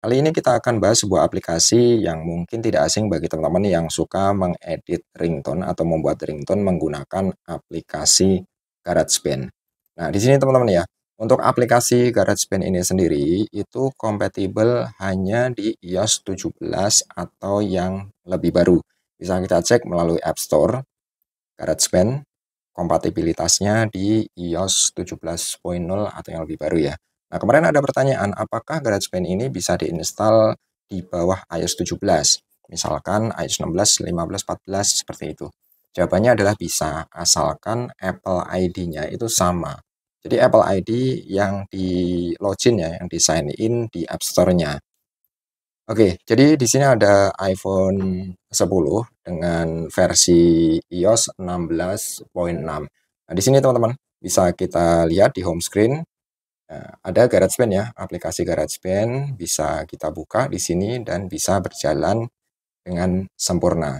Kali ini kita akan bahas sebuah aplikasi yang mungkin tidak asing bagi teman-teman yang suka mengedit ringtone atau membuat ringtone menggunakan aplikasi GarageBand. Nah, di sini teman-teman ya, untuk aplikasi GarageBand ini sendiri itu kompatibel hanya di iOS 17 atau yang lebih baru. Bisa kita cek melalui App Store GarageBand kompatibilitasnya di iOS 17.0 atau yang lebih baru ya. Nah, kemarin ada pertanyaan, apakah GarageBand ini bisa diinstal di bawah iOS 17? Misalkan iOS 16, 15, 14, seperti itu. Jawabannya adalah bisa, asalkan Apple ID-nya itu sama. Jadi Apple ID yang di login ya, yang di sign in di App Store-nya. Oke, jadi di sini ada iPhone 10 dengan versi iOS 16.6. Nah, di sini teman-teman bisa kita lihat di home screen Nah, ada GarageBand ya, aplikasi GarageBand bisa kita buka di sini dan bisa berjalan dengan sempurna.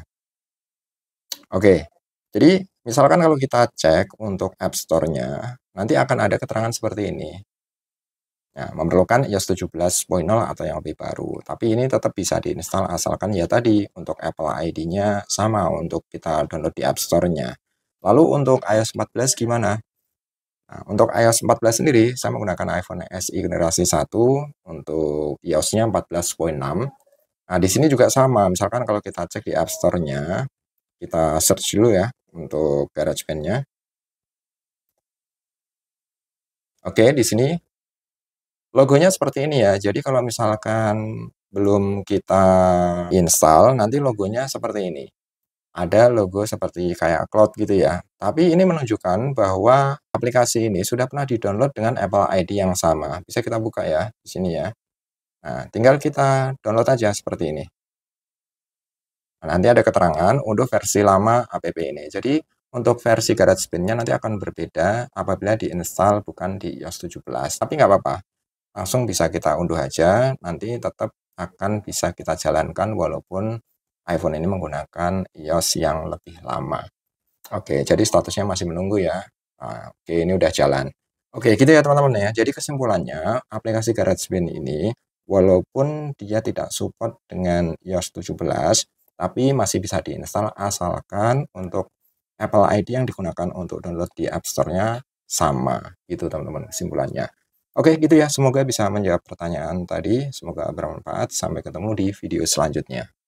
Oke, jadi misalkan kalau kita cek untuk App Store-nya, nanti akan ada keterangan seperti ini. Ya, memerlukan iOS 17.0 atau yang lebih baru. Tapi ini tetap bisa diinstal asalkan ya tadi untuk Apple ID-nya sama untuk kita download di App Store-nya. Lalu untuk iOS 14 gimana? Nah, untuk iOS 14 sendiri, saya menggunakan iPhone SE generasi 1 untuk iOS-nya 14.6. Nah, di sini juga sama. Misalkan kalau kita cek di App Store-nya, kita search dulu ya untuk GarageBand-nya. Oke, di sini logonya seperti ini ya. Jadi kalau misalkan belum kita install, nanti logonya seperti ini ada logo seperti kayak cloud gitu ya. Tapi ini menunjukkan bahwa aplikasi ini sudah pernah di-download dengan Apple ID yang sama. Bisa kita buka ya di sini ya. Nah, tinggal kita download aja seperti ini. Nah, nanti ada keterangan untuk versi lama app ini. Jadi, untuk versi garageband Spinnya nanti akan berbeda apabila diinstal bukan di iOS 17. Tapi nggak apa-apa. Langsung bisa kita unduh aja, nanti tetap akan bisa kita jalankan walaupun iPhone ini menggunakan iOS yang lebih lama. Oke, jadi statusnya masih menunggu ya. Ah, oke, ini udah jalan. Oke, gitu ya teman-teman ya. Jadi kesimpulannya, aplikasi GarageBand ini walaupun dia tidak support dengan iOS 17, tapi masih bisa diinstal asalkan untuk Apple ID yang digunakan untuk download di App Store-nya sama. Gitu teman-teman kesimpulannya. Oke gitu ya, semoga bisa menjawab pertanyaan tadi. Semoga bermanfaat. Sampai ketemu di video selanjutnya.